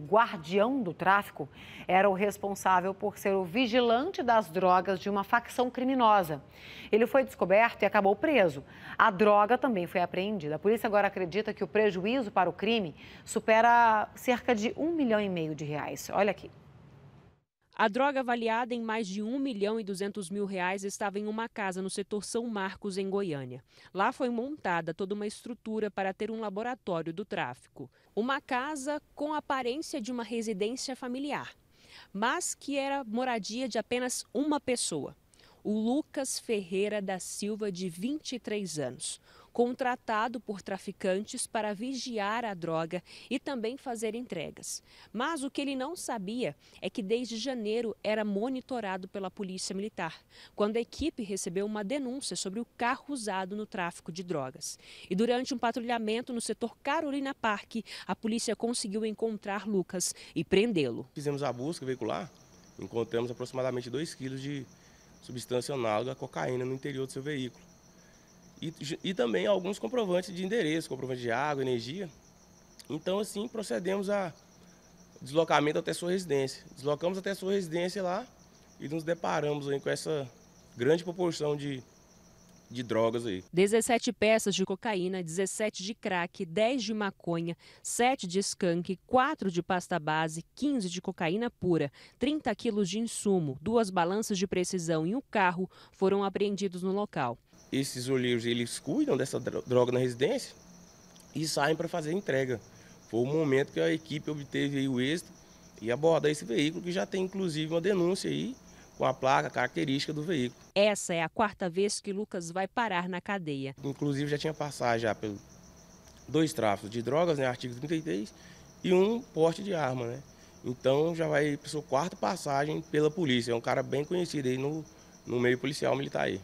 guardião do tráfico, era o responsável por ser o vigilante das drogas de uma facção criminosa. Ele foi descoberto e acabou preso. A droga também foi apreendida. A polícia agora acredita que o prejuízo para o crime supera cerca de um milhão e meio de reais. Olha aqui. A droga avaliada em mais de 1 milhão e 200 mil reais estava em uma casa no setor São Marcos, em Goiânia. Lá foi montada toda uma estrutura para ter um laboratório do tráfico. Uma casa com aparência de uma residência familiar, mas que era moradia de apenas uma pessoa, o Lucas Ferreira da Silva, de 23 anos contratado por traficantes para vigiar a droga e também fazer entregas. Mas o que ele não sabia é que desde janeiro era monitorado pela Polícia Militar, quando a equipe recebeu uma denúncia sobre o carro usado no tráfico de drogas. E durante um patrulhamento no setor Carolina Park, a polícia conseguiu encontrar Lucas e prendê-lo. Fizemos a busca veicular, encontramos aproximadamente 2 quilos de substância análoga à cocaína no interior do seu veículo. E, e também alguns comprovantes de endereço, comprovante de água, energia. Então, assim, procedemos a deslocamento até sua residência. Deslocamos até sua residência lá e nos deparamos aí com essa grande proporção de, de drogas aí. 17 peças de cocaína, 17 de crack, 10 de maconha, 7 de skunk, 4 de pasta base, 15 de cocaína pura, 30 quilos de insumo, duas balanças de precisão e um carro foram apreendidos no local esses olheiros eles cuidam dessa droga na residência e saem para fazer entrega. Foi o momento que a equipe obteve o êxito e aborda esse veículo, que já tem inclusive uma denúncia aí com a placa característica do veículo. Essa é a quarta vez que Lucas vai parar na cadeia. Inclusive já tinha passado já pelo dois tráficos de drogas, né, artigo 33, e um porte de arma, né? Então já vai para sua quarta passagem pela polícia. É um cara bem conhecido aí no, no meio policial militar aí.